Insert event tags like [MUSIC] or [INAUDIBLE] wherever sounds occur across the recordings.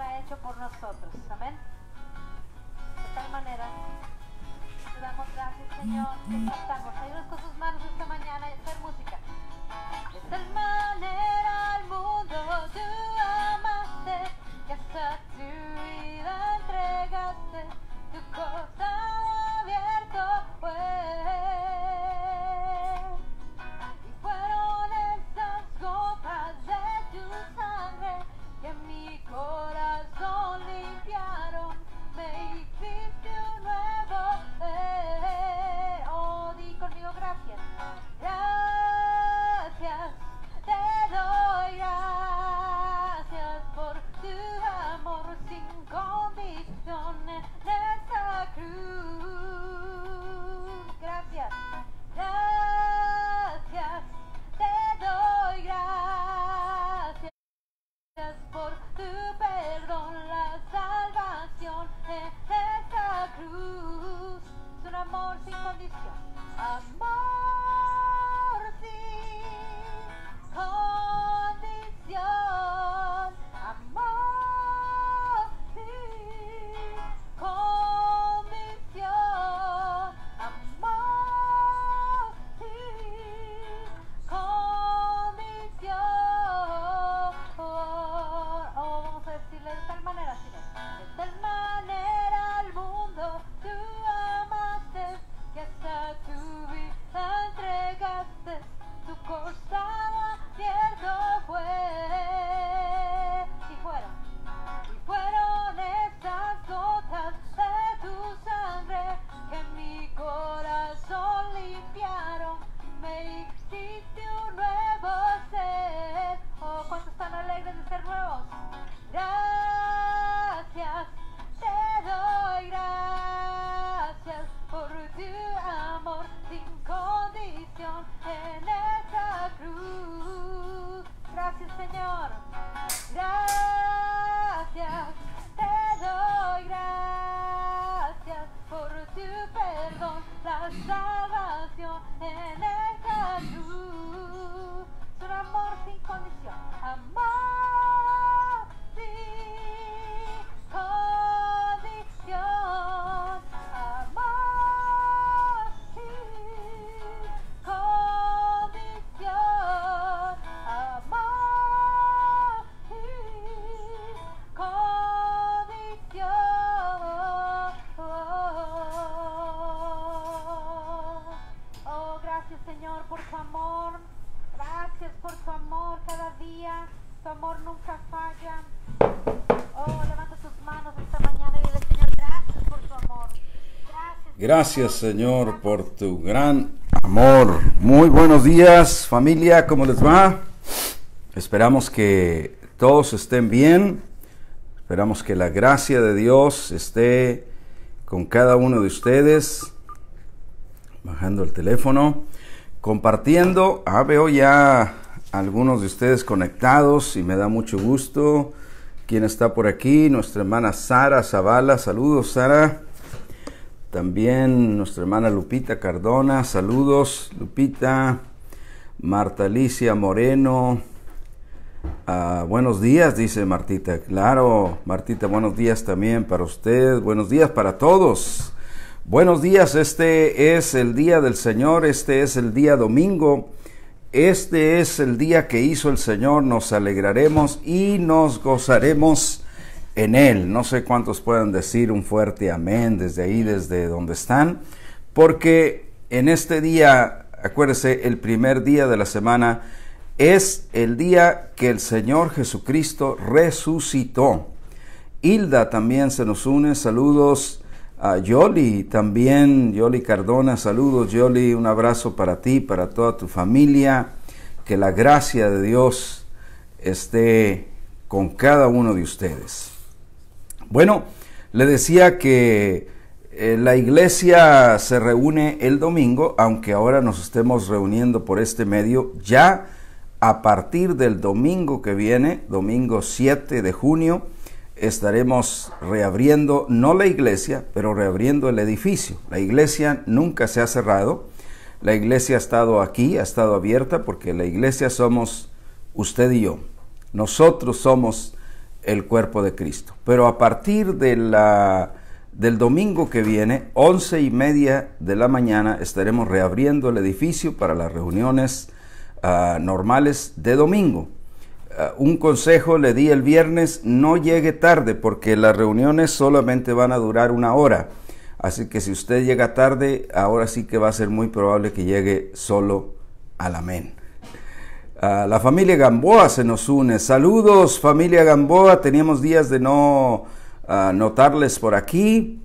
ha hecho por nosotros. Amén. De tal manera, te damos gracias, Señor, que cantamos. Ayúdanos con sus manos esta mañana y hacer música. De tal manera al mundo tú amaste que hasta Gracias Señor por tu gran amor. Muy buenos días familia, ¿cómo les va? Esperamos que todos estén bien. Esperamos que la gracia de Dios esté con cada uno de ustedes. Bajando el teléfono, compartiendo. Ah, veo ya algunos de ustedes conectados y me da mucho gusto. quien está por aquí? Nuestra hermana Sara Zavala. Saludos Sara también nuestra hermana Lupita Cardona, saludos Lupita, Marta Alicia Moreno, ah, buenos días, dice Martita, claro, Martita, buenos días también para usted, buenos días para todos. Buenos días, este es el día del Señor, este es el día domingo, este es el día que hizo el Señor, nos alegraremos y nos gozaremos en Él. No sé cuántos puedan decir un fuerte amén desde ahí, desde donde están, porque en este día, acuérdese, el primer día de la semana es el día que el Señor Jesucristo resucitó. Hilda también se nos une, saludos a Yoli también, Yoli Cardona, saludos Yoli, un abrazo para ti, para toda tu familia, que la gracia de Dios esté con cada uno de ustedes. Bueno, le decía que eh, la iglesia se reúne el domingo, aunque ahora nos estemos reuniendo por este medio, ya a partir del domingo que viene, domingo 7 de junio, estaremos reabriendo, no la iglesia, pero reabriendo el edificio. La iglesia nunca se ha cerrado. La iglesia ha estado aquí, ha estado abierta, porque la iglesia somos usted y yo. Nosotros somos el cuerpo de Cristo. Pero a partir de la, del domingo que viene, once y media de la mañana, estaremos reabriendo el edificio para las reuniones ah, normales de domingo. Ah, un consejo le di el viernes, no llegue tarde porque las reuniones solamente van a durar una hora. Así que si usted llega tarde, ahora sí que va a ser muy probable que llegue solo al amén la familia Gamboa se nos une. Saludos, familia Gamboa. Teníamos días de no ah, notarles por aquí,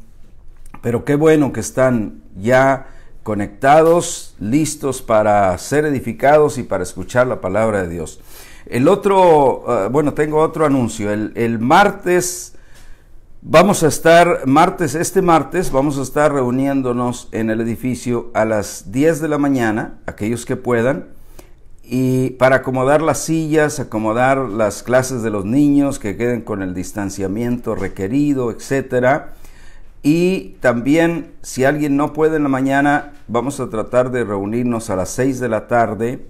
pero qué bueno que están ya conectados, listos para ser edificados y para escuchar la palabra de Dios. El otro, ah, bueno, tengo otro anuncio. El, el martes vamos a estar, martes, este martes, vamos a estar reuniéndonos en el edificio a las 10 de la mañana, aquellos que puedan y para acomodar las sillas, acomodar las clases de los niños que queden con el distanciamiento requerido, etcétera. Y también si alguien no puede en la mañana, vamos a tratar de reunirnos a las 6 de la tarde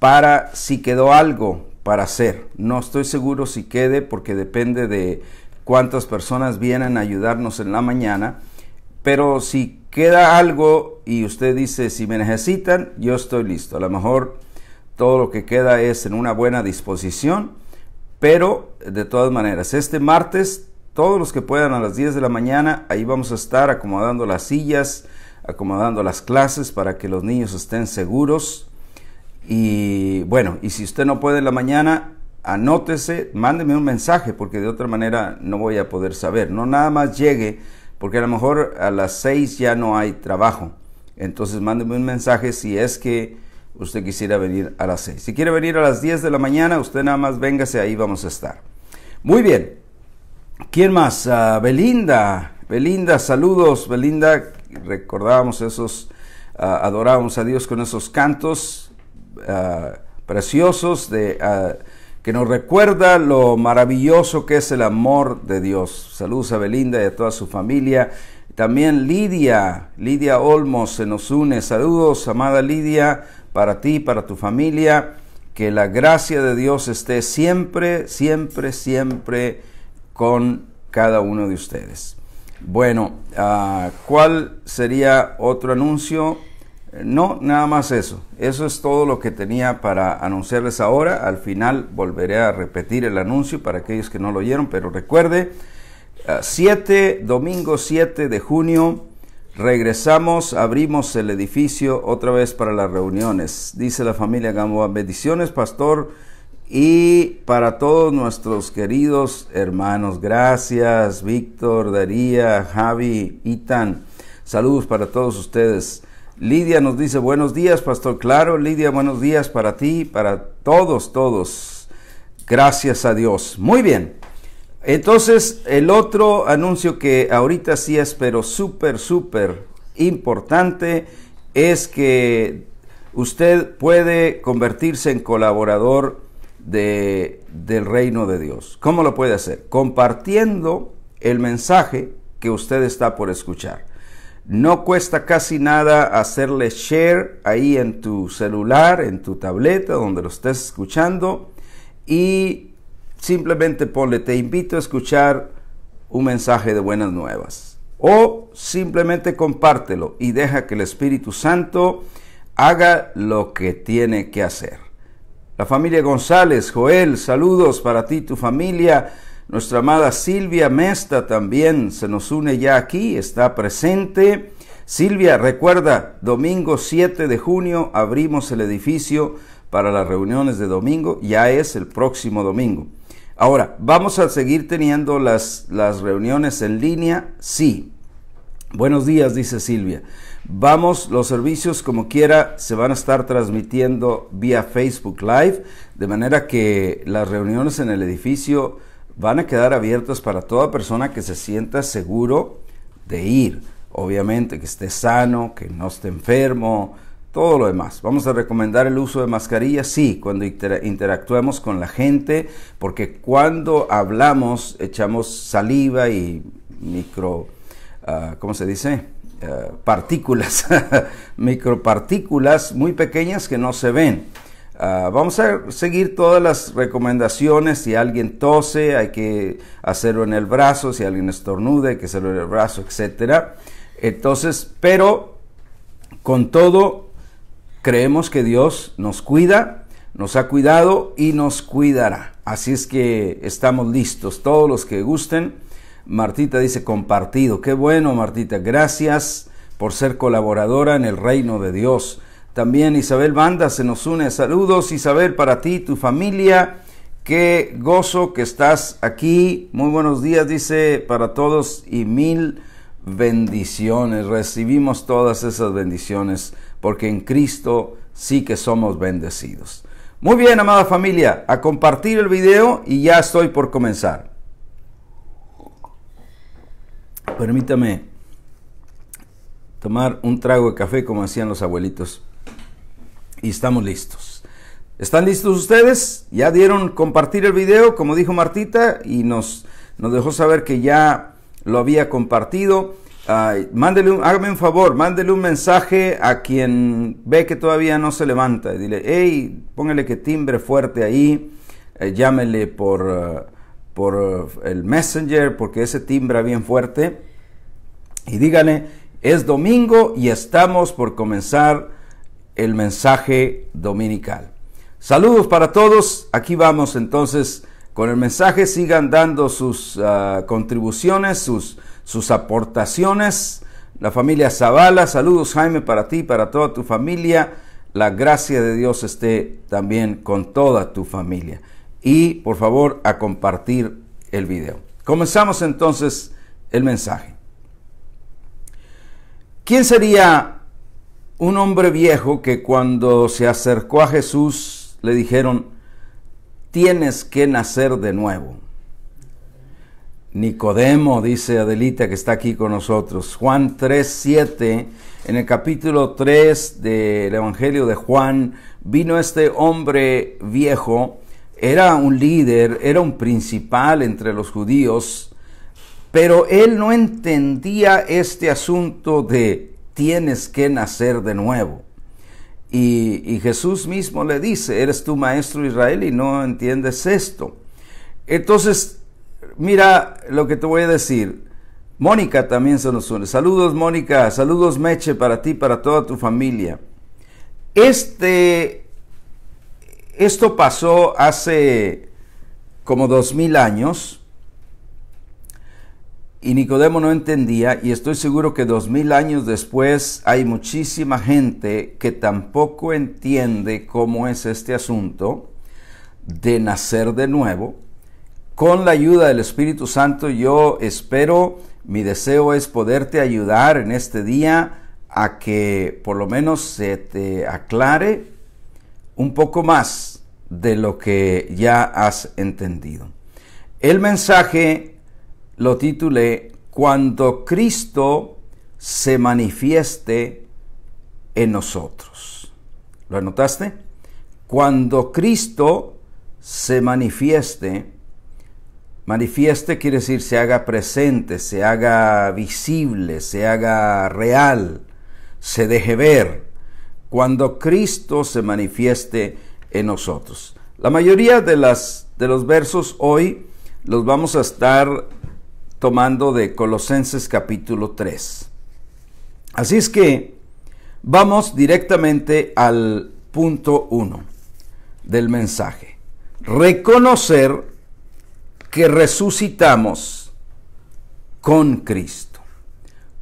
para si quedó algo para hacer. No estoy seguro si quede porque depende de cuántas personas vienen a ayudarnos en la mañana, pero si queda algo y usted dice si me necesitan, yo estoy listo. A lo mejor todo lo que queda es en una buena disposición, pero de todas maneras, este martes, todos los que puedan a las 10 de la mañana, ahí vamos a estar acomodando las sillas, acomodando las clases para que los niños estén seguros. Y bueno, y si usted no puede en la mañana, anótese, mándeme un mensaje, porque de otra manera no voy a poder saber. No nada más llegue, porque a lo mejor a las 6 ya no hay trabajo. Entonces mándeme un mensaje si es que usted quisiera venir a las 6. Si quiere venir a las 10 de la mañana, usted nada más véngase, ahí vamos a estar. Muy bien. ¿Quién más? Ah, Belinda. Belinda, saludos. Belinda, recordábamos esos, ah, adorábamos a Dios con esos cantos ah, preciosos de, que nos recuerda lo maravilloso que es el amor de Dios. Saludos a Belinda y a toda su familia. También Lidia, Lidia Olmos se nos une. Saludos, amada Lidia para ti, para tu familia. Que la gracia de Dios esté siempre, siempre, siempre con cada uno de ustedes. Bueno, ah, ¿cuál sería otro anuncio? No, nada más eso. Eso es todo lo que tenía para anunciarles ahora. Al final volveré a repetir el anuncio para aquellos que no lo oyeron, pero recuerde, 7, ah, domingo 7 de junio, Regresamos, abrimos el edificio otra vez para las reuniones. Dice la familia Gamboa, bendiciones pastor y para todos nuestros queridos hermanos. Gracias Víctor, Daría, Javi, Itan. Saludos para todos ustedes. Lidia nos dice buenos días pastor. Claro, Lidia, buenos días para ti, para todos, todos. Gracias a Dios. Muy bien. Entonces, el otro anuncio que ahorita sí es, pero súper, súper importante, es que usted puede convertirse en colaborador de, del reino de Dios. ¿Cómo lo puede hacer? Compartiendo el mensaje que usted está por escuchar. No cuesta casi nada hacerle share ahí en tu celular, en tu tableta, donde lo estés escuchando, y simplemente ponle, te invito a escuchar un mensaje de buenas nuevas. O simplemente compártelo y deja que el Espíritu Santo haga lo que tiene que hacer. La familia González, Joel, saludos para ti, y tu familia. Nuestra amada Silvia Mesta también se nos une ya aquí, está presente. Silvia, recuerda, domingo 7 de junio abrimos el edificio para las reuniones de domingo, ya es el próximo domingo. Ahora, ¿vamos a seguir teniendo las, las reuniones en línea? Sí. Buenos días, dice Silvia. Vamos, los servicios como quiera se van a estar transmitiendo vía Facebook Live, de manera que las reuniones en el edificio van a quedar abiertas para toda persona que se sienta seguro de ir. Obviamente que esté sano, que no esté enfermo, todo lo demás. Vamos a recomendar el uso de mascarillas, sí, cuando interactuemos con la gente, porque cuando hablamos echamos saliva y micro, ah, ¿cómo se dice? Ah, partículas, [LAUGHS] micropartículas muy pequeñas que no se ven. Ah, vamos a seguir todas las recomendaciones. Si alguien tose, hay que hacerlo en el brazo. Si alguien estornude, hay que hacerlo en el brazo, etc. Entonces, pero con todo, creemos que Dios nos cuida, nos ha cuidado y nos cuidará. Así es que estamos listos, todos los que gusten. Martita dice compartido. Qué bueno, Martita. Gracias por ser colaboradora en el reino de Dios. También Isabel Banda se nos une. Saludos Isabel para ti, tu familia. Qué gozo que estás aquí. Muy buenos días, dice para todos y mil bendiciones. Recibimos todas esas bendiciones porque en Cristo sí que somos bendecidos. Muy bien, amada familia, a compartir el video y ya estoy por comenzar. Permítame tomar un trago de café como hacían los abuelitos. Y estamos listos. ¿Están listos ustedes? ¿Ya dieron compartir el video, como dijo Martita? Y nos, nos dejó saber que ya lo había compartido. Ay, un, hágame un favor, mándele un mensaje a quien ve que todavía no se levanta. Dile, hey, póngale que timbre fuerte ahí, eh, llámele por, eh, por eh, el messenger, porque ese timbra bien fuerte. Y dígale, es domingo y estamos por comenzar el mensaje dominical. Saludos para todos, aquí vamos entonces con el mensaje, sigan dando sus ah, contribuciones, sus sus aportaciones. La familia Zavala, saludos Jaime para ti para toda tu familia. La gracia de Dios esté también con toda tu familia. Y por favor a compartir el video. Comenzamos entonces el mensaje. ¿Quién sería un hombre viejo que cuando se acercó a Jesús le dijeron, tienes que nacer de nuevo? Nicodemo, dice Adelita que está aquí con nosotros. Juan 3, en el capítulo 3 del Evangelio de Juan, vino este hombre viejo, era un líder, era un principal entre los judíos, pero él no entendía este asunto de tienes que nacer de nuevo. Y, Jesús mismo le dice, eres tu maestro Israel y no entiendes esto. Entonces, mira lo que te voy a decir. Mónica también se nos une. Saludos Mónica, saludos Meche para ti, para toda tu familia. Este, esto pasó hace como dos mil años y Nicodemo no entendía y estoy seguro que dos mil años después hay muchísima gente que tampoco entiende cómo es este asunto de nacer de nuevo con la ayuda del Espíritu Santo yo espero, mi deseo es poderte ayudar en este día a que por lo menos se te aclare un poco más de lo que ya has entendido. El mensaje lo titulé Cuando Cristo se manifieste en nosotros. ¿Lo anotaste? Cuando Cristo se manifieste en Manifieste quiere decir se haga presente, se haga visible, se haga real, se deje ver, cuando Cristo se manifieste en nosotros. La mayoría de, las, de los versos hoy los vamos a estar tomando de Colosenses capítulo 3. Así es que vamos directamente al punto 1 del mensaje. Reconocer que resucitamos con Cristo.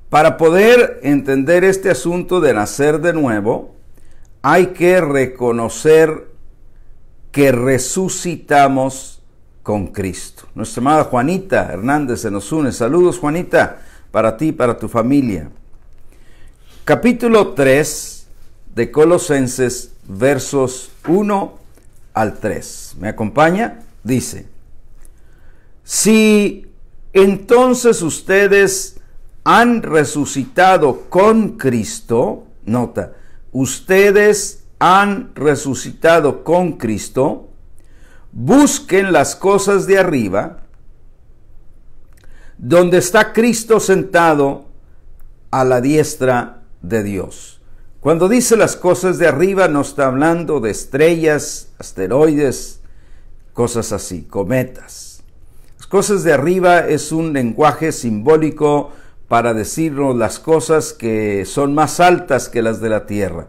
Para poder entender este asunto de nacer de nuevo, hay que reconocer que resucitamos con Cristo. Nuestra amada Juanita Hernández se nos une. Saludos Juanita, para ti, para tu familia. Capítulo 3 de Colosenses, versos 1 al 3. ¿Me acompaña? Dice, si entonces ustedes han resucitado con Cristo, nota, ustedes han resucitado con Cristo, busquen las cosas de arriba, donde está Cristo sentado a la diestra de Dios. Cuando dice las cosas de arriba, no está hablando de estrellas, asteroides, cosas así, cometas cosas de arriba es un lenguaje simbólico para decirnos las cosas que son más altas que las de la tierra,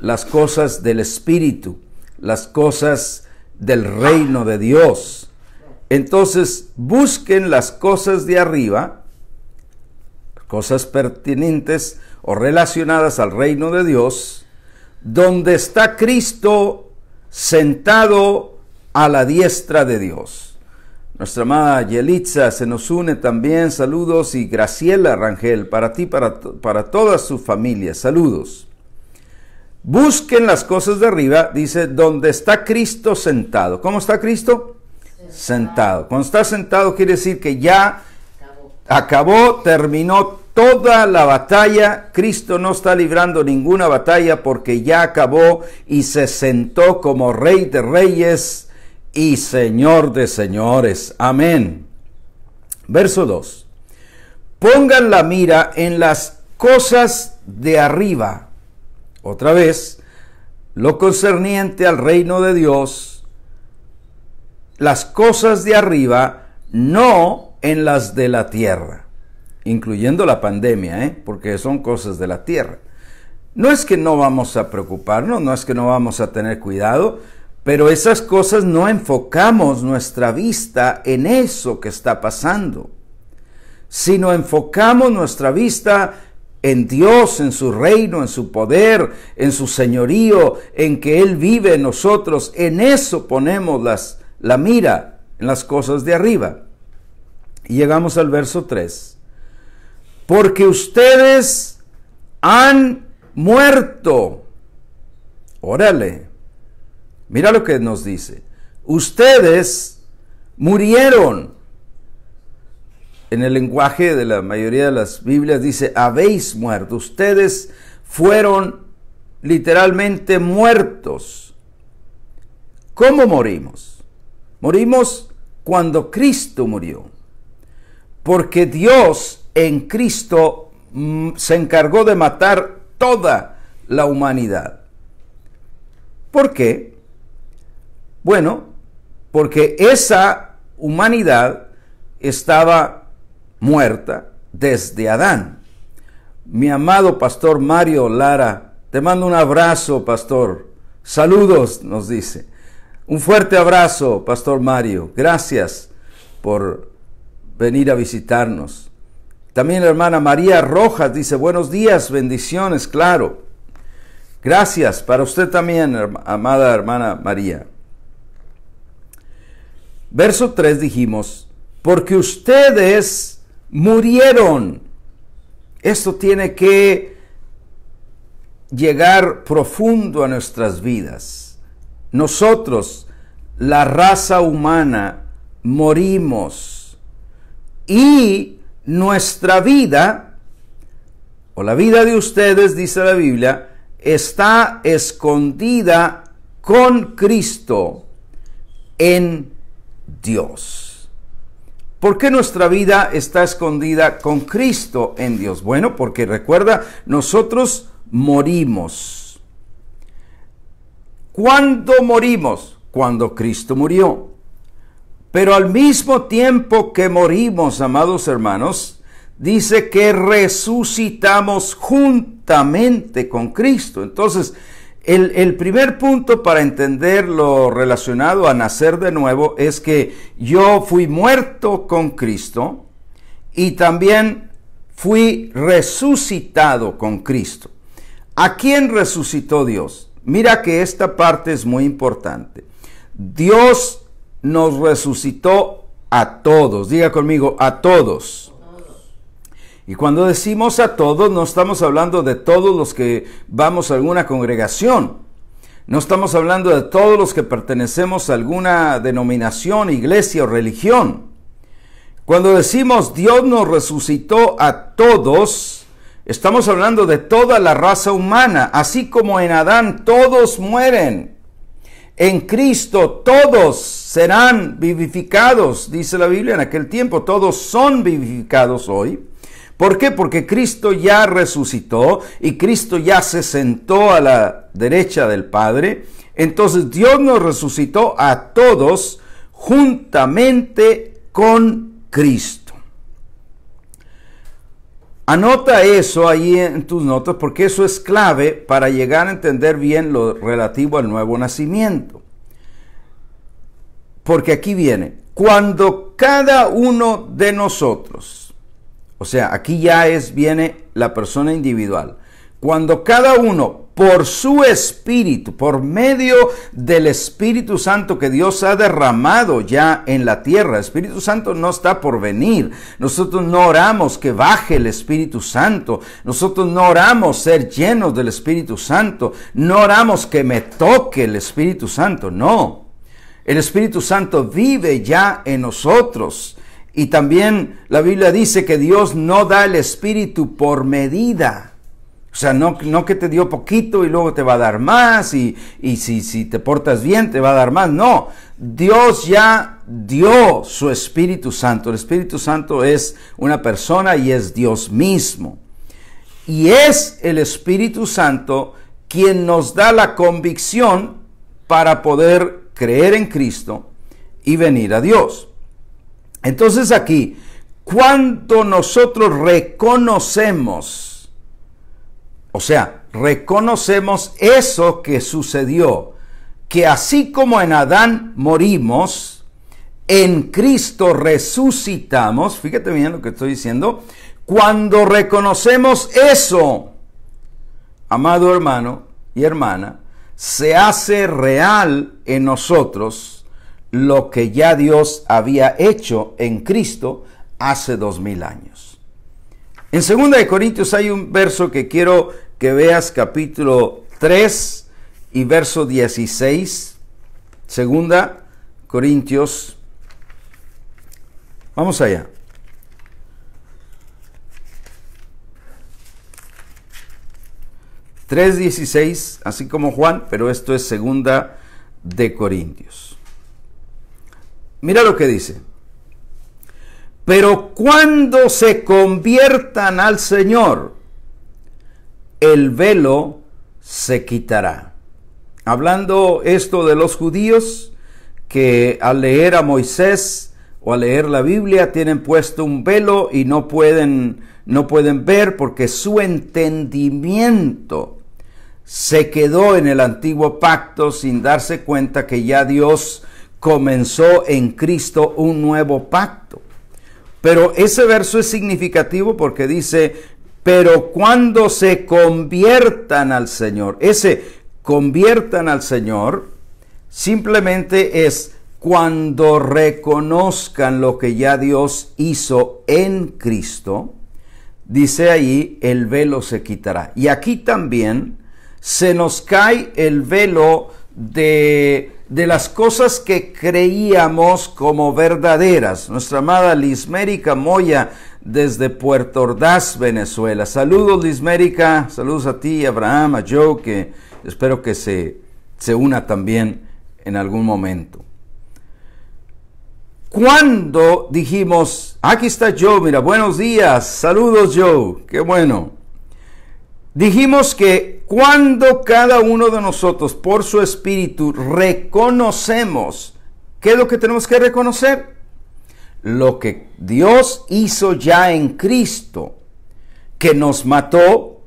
las cosas del espíritu, las cosas del reino de Dios. Entonces busquen las cosas de arriba, cosas pertinentes o relacionadas al reino de Dios, donde está Cristo sentado a la diestra de Dios. Nuestra amada Yelitza se nos une también. Saludos y Graciela Rangel, para ti, para, para toda su familia. Saludos. Busquen las cosas de arriba, dice, donde está Cristo sentado. ¿Cómo está Cristo? Sentado. Cuando está sentado quiere decir que ya acabó. acabó, terminó toda la batalla. Cristo no está librando ninguna batalla porque ya acabó y se sentó como Rey de Reyes y Señor de señores. Amén. Verso 2. Pongan la mira en las cosas de arriba. Otra vez, lo concerniente al reino de Dios, las cosas de arriba, no en las de la tierra, incluyendo la pandemia, ¿eh? porque son cosas de la tierra. No es que no vamos a preocuparnos, no es que no vamos a tener cuidado, pero esas cosas no enfocamos nuestra vista en eso que está pasando, sino enfocamos nuestra vista en Dios, en su reino, en su poder, en su señorío, en que Él vive en nosotros. En eso ponemos las, la mira, en las cosas de arriba. Y llegamos al verso 3. Porque ustedes han muerto. Órale Mira lo que nos dice. Ustedes murieron. En el lenguaje de la mayoría de las Biblias dice, habéis muerto. Ustedes fueron literalmente muertos. ¿Cómo morimos? Morimos cuando Cristo murió. Porque Dios en Cristo mm, se encargó de matar toda la humanidad. ¿Por qué? Bueno, porque esa humanidad estaba muerta desde Adán. Mi amado pastor Mario Lara, te mando un abrazo, pastor. Saludos, nos dice. Un fuerte abrazo, pastor Mario. Gracias por venir a visitarnos. También la hermana María Rojas dice, buenos días, bendiciones, claro. Gracias para usted también, amada hermana María. Verso 3 dijimos, porque ustedes murieron. Esto tiene que llegar profundo a nuestras vidas. Nosotros, la raza humana, morimos y nuestra vida, o la vida de ustedes, dice la Biblia, está escondida con Cristo en Dios. ¿Por qué nuestra vida está escondida con Cristo en Dios? Bueno, porque recuerda, nosotros morimos. ¿Cuándo morimos? Cuando Cristo murió. Pero al mismo tiempo que morimos, amados hermanos, dice que resucitamos juntamente con Cristo. Entonces, el, primer punto para entender lo relacionado a nacer de nuevo es que yo fui muerto con Cristo y también fui resucitado con Cristo. ¿A quién resucitó Dios? Mira que esta parte es muy importante. Dios nos resucitó a todos. Diga conmigo, a todos. Y cuando decimos a todos, no estamos hablando de todos los que vamos a alguna congregación. No estamos hablando de todos los que pertenecemos a alguna denominación, iglesia o religión. Cuando decimos Dios nos resucitó a todos, estamos hablando de toda la raza humana, así como en Adán todos mueren. En Cristo todos serán vivificados, dice la Biblia en aquel tiempo, todos son vivificados hoy. ¿Por qué? Porque Cristo ya resucitó y Cristo ya se sentó a la derecha del Padre. Entonces Dios nos resucitó a todos juntamente con Cristo. Anota eso ahí en tus notas porque eso es clave para llegar a entender bien lo relativo al nuevo nacimiento. Porque aquí viene, cuando cada uno de nosotros o sea, aquí ya es, viene la persona individual. Cuando cada uno, por su espíritu, por medio del Espíritu Santo que Dios ha derramado ya en la tierra, el Espíritu Santo no está por venir. Nosotros no oramos que baje el Espíritu Santo. Nosotros no oramos ser llenos del Espíritu Santo. No oramos que me toque el Espíritu Santo. No. El Espíritu Santo vive ya en nosotros. Y también la Biblia dice que Dios no da el espíritu por medida. O sea, no, que te dio poquito y luego te va a dar más y, si, si te portas bien te va a dar más. No, Dios ya dio su Espíritu Santo. El Espíritu Santo es una persona y es Dios mismo. Y es el Espíritu Santo quien nos da la convicción para poder creer en Cristo y venir a Dios. Entonces aquí, cuando nosotros reconocemos, o sea, reconocemos eso que sucedió, que así como en Adán morimos, en Cristo resucitamos, fíjate bien lo que estoy diciendo, cuando reconocemos eso, amado hermano y hermana, se hace real en nosotros lo que ya Dios había hecho en Cristo hace dos mil años. En 2 Corintios hay un verso que quiero que veas capítulo 3 y verso 16. Segunda Corintios. Vamos allá. ...3.16... así como Juan, pero esto es segunda de Corintios. Mira lo que dice. Pero cuando se conviertan al Señor, el velo se quitará. Hablando esto de los judíos, que al leer a Moisés o al leer la Biblia tienen puesto un velo y no pueden, no pueden ver porque su entendimiento se quedó en el antiguo pacto sin darse cuenta que ya Dios comenzó en Cristo un nuevo pacto. Pero ese verso es significativo porque dice, pero cuando se conviertan al Señor, ese conviertan al Señor, simplemente es cuando reconozcan lo que ya Dios hizo en Cristo, dice ahí, el velo se quitará. Y aquí también se nos cae el velo de, las cosas que creíamos como verdaderas. Nuestra amada Lismérica Moya desde Puerto Ordaz, Venezuela. Saludos Lismérica, saludos a ti, Abraham, a Joe, que espero que se, se una también en algún momento. Cuando dijimos, aquí está Joe, mira, buenos días, saludos Joe, qué bueno. Dijimos que cuando cada uno de nosotros por su espíritu reconocemos, ¿qué es lo que tenemos que reconocer? Lo que Dios hizo ya en Cristo, que nos mató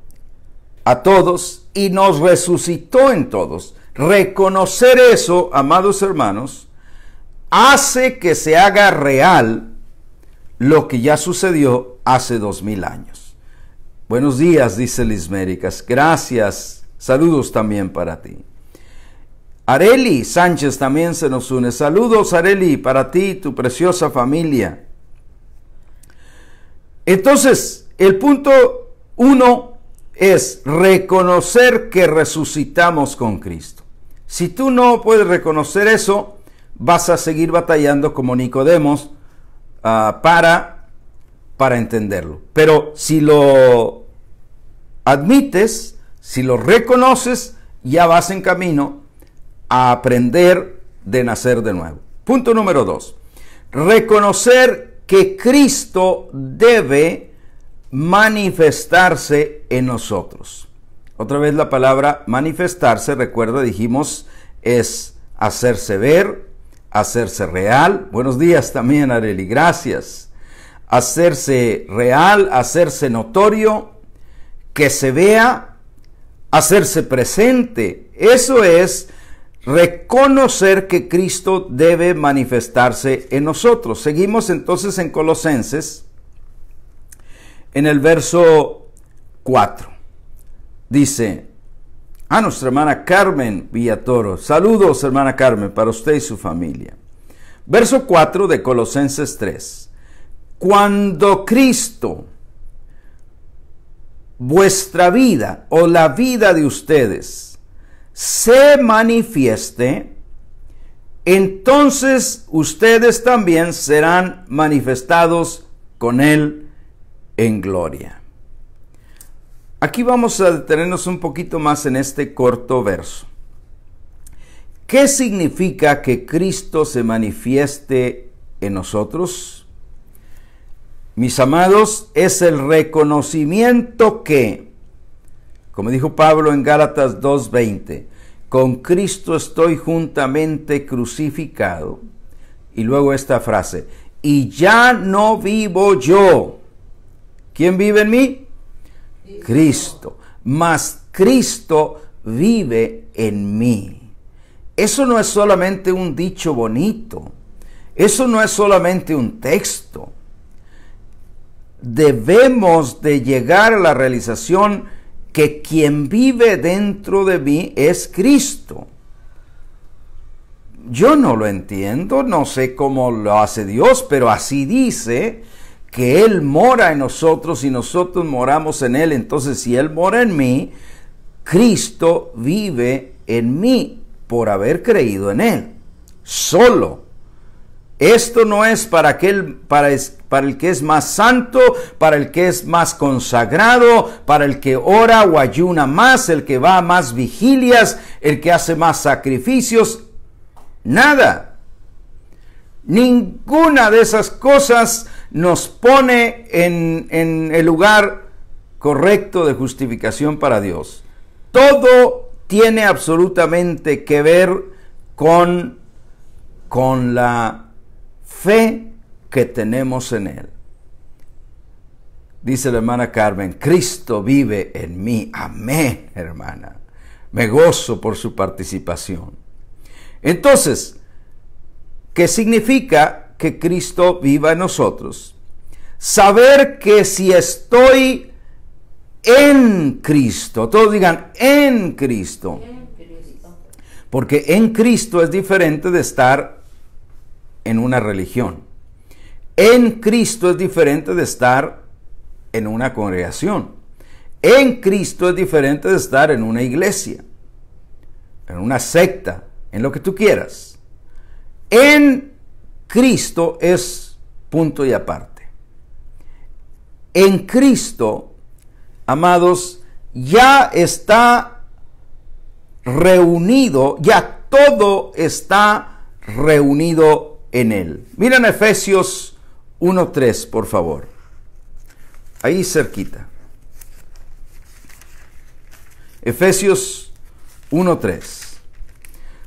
a todos y nos resucitó en todos. Reconocer eso, amados hermanos, hace que se haga real lo que ya sucedió hace dos mil años. Buenos días, dice Lisméricas. Gracias. Saludos también para ti. Areli Sánchez también se nos une. Saludos, Areli, para ti y tu preciosa familia. Entonces, el punto uno es reconocer que resucitamos con Cristo. Si tú no puedes reconocer eso, vas a seguir batallando como Nicodemos ah, para para entenderlo. Pero si lo admites, si lo reconoces, ya vas en camino a aprender de nacer de nuevo. Punto número dos. Reconocer que Cristo debe manifestarse en nosotros. Otra vez la palabra manifestarse, recuerda, dijimos, es hacerse ver, hacerse real. Buenos días también, Areli, gracias hacerse real, hacerse notorio, que se vea, hacerse presente. Eso es reconocer que Cristo debe manifestarse en nosotros. Seguimos entonces en Colosenses, en el verso 4. Dice a nuestra hermana Carmen Villatoro, saludos hermana Carmen para usted y su familia. Verso 4 de Colosenses 3. Cuando Cristo, vuestra vida o la vida de ustedes, se manifieste, entonces ustedes también serán manifestados con Él en gloria. Aquí vamos a detenernos un poquito más en este corto verso. ¿Qué significa que Cristo se manifieste en nosotros? mis amados, es el reconocimiento que, como dijo Pablo en Gálatas 2.20, con Cristo estoy juntamente crucificado. Y luego esta frase, y ya no vivo yo. ¿Quién vive en mí? Cristo. Mas Cristo vive en mí. Eso no es solamente un dicho bonito. Eso no es solamente un texto debemos de llegar a la realización que quien vive dentro de mí es Cristo. Yo no lo entiendo, no sé cómo lo hace Dios, pero así dice que Él mora en nosotros y nosotros moramos en Él. Entonces, si Él mora en mí, Cristo vive en mí por haber creído en Él. Solo esto no es para, aquel, para, el que es más santo, para el que es más consagrado, para el que ora o ayuna más, el que va a más vigilias, el que hace más sacrificios. Nada. Ninguna de esas cosas nos pone en, en el lugar correcto de justificación para Dios. Todo tiene absolutamente que ver con, con la fe que tenemos en Él. Dice la hermana Carmen, Cristo vive en mí. Amén, hermana. Me gozo por su participación. Entonces, ¿qué significa que Cristo viva en nosotros? Saber que si estoy en Cristo, todos digan en Cristo. Porque en Cristo es diferente de estar en una religión. En Cristo es diferente de estar en una congregación. En Cristo es diferente de estar en una iglesia, en una secta, en lo que tú quieras. En Cristo es punto y aparte. En Cristo, amados, ya está reunido, ya todo está reunido en él. Miren Efesios 1.3, por favor. Ahí cerquita. Efesios 1.3.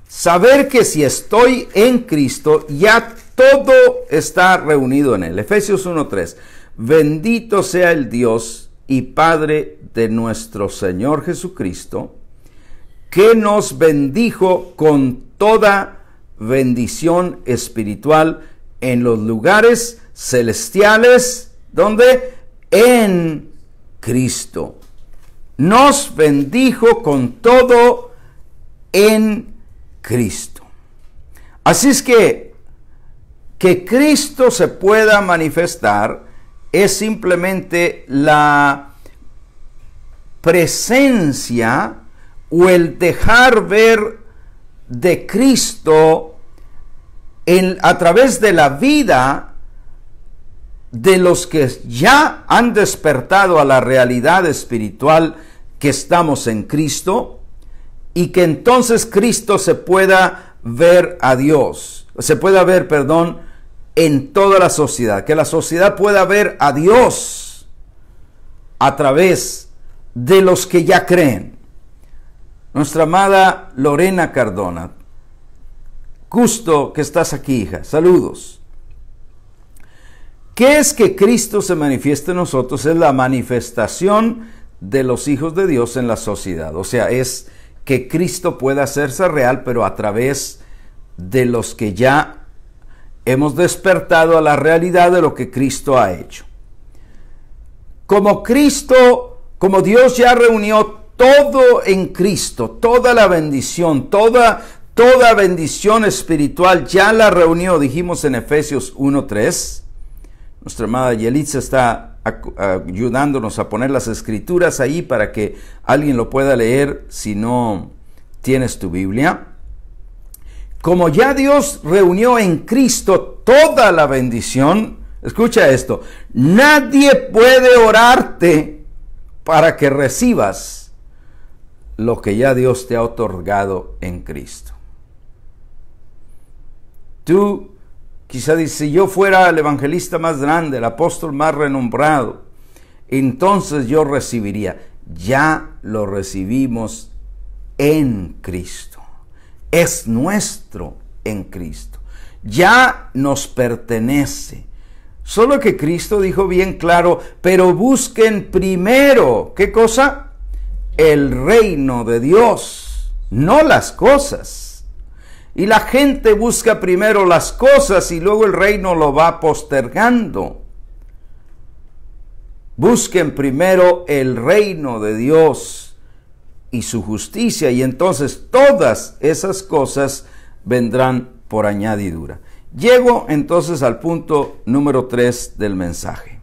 Saber que si estoy en Cristo, ya todo está reunido en Él. Efesios 1.3. Bendito sea el Dios y Padre de nuestro Señor Jesucristo, que nos bendijo con toda bendición espiritual en los lugares celestiales, donde en Cristo nos bendijo con todo en Cristo. Así es que que Cristo se pueda manifestar es simplemente la presencia o el dejar ver de Cristo a través de la vida de los que ya han despertado a la realidad espiritual que estamos en Cristo y que entonces Cristo se pueda ver a Dios, se pueda ver, perdón, en toda la sociedad, que la sociedad pueda ver a Dios a través de los que ya creen. Nuestra amada Lorena Cardona, Gusto que estás aquí, hija. Saludos. ¿Qué es que Cristo se manifieste en nosotros? Es la manifestación de los hijos de Dios en la sociedad. O sea, es que Cristo pueda hacerse real, pero a través de los que ya hemos despertado a la realidad de lo que Cristo ha hecho. Como Cristo, como Dios ya reunió todo en Cristo, toda la bendición, toda toda bendición espiritual ya la reunió, dijimos en Efesios 1.3. Nuestra amada Yelitza está ayudándonos a poner las escrituras ahí para que alguien lo pueda leer si no tienes tu Biblia. Como ya Dios reunió en Cristo toda la bendición, escucha esto, nadie puede orarte para que recibas lo que ya Dios te ha otorgado en Cristo. Tú, quizá dice, si yo fuera el evangelista más grande, el apóstol más renombrado, entonces yo recibiría. Ya lo recibimos en Cristo. Es nuestro en Cristo. Ya nos pertenece. Solo que Cristo dijo bien claro, pero busquen primero, ¿qué cosa? El reino de Dios, no las cosas. Y la gente busca primero las cosas y luego el reino lo va postergando. Busquen primero el reino de Dios y su justicia y entonces todas esas cosas vendrán por añadidura. Llego entonces al punto número 3 del mensaje.